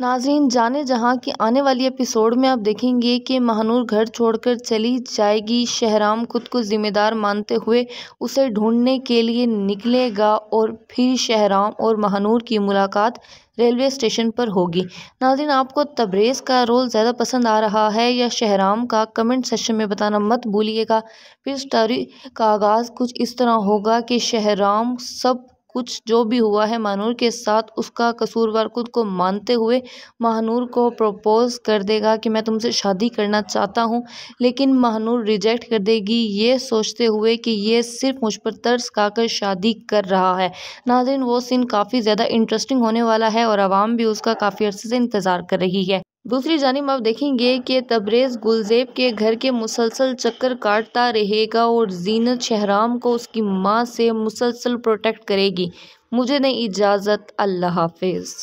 नाजरीन जाने जहां के आने वाली एपिसोड में आप देखेंगे कि महानूर घर छोड़कर चली जाएगी शहराम खुद को ज़िम्मेदार मानते हुए उसे ढूंढने के लिए निकलेगा और फिर शहराम और महानूर की मुलाकात रेलवे स्टेशन पर होगी नाजिन आपको तबरेज़ का रोल ज़्यादा पसंद आ रहा है या शहराम का कमेंट सेशन में बताना मत भूलिएगा फिर स्टोरी का आगाज़ कुछ इस तरह होगा कि शहराम सब कुछ जो भी हुआ है महानूर के साथ उसका कसूरवार खुद को मानते हुए महानूर को प्रपोज़ कर देगा कि मैं तुमसे शादी करना चाहता हूँ लेकिन महानूर रिजेक्ट कर देगी ये सोचते हुए कि ये सिर्फ मुझ पर तर्स खाकर शादी कर रहा है नाजिन वो सीन काफ़ी ज़्यादा इंटरेस्टिंग होने वाला है और आवाम भी उसका काफ़ी अर्से से इंतज़ार कर रही है दूसरी जानब आप देखेंगे कि तबरेज़ गुलजेब के घर के मुसलसल चक्कर काटता रहेगा और जीनत शहराम को उसकी माँ से मुसलसल प्रोटेक्ट करेगी मुझे नहीं इजाज़त अल्लाह हाफिज़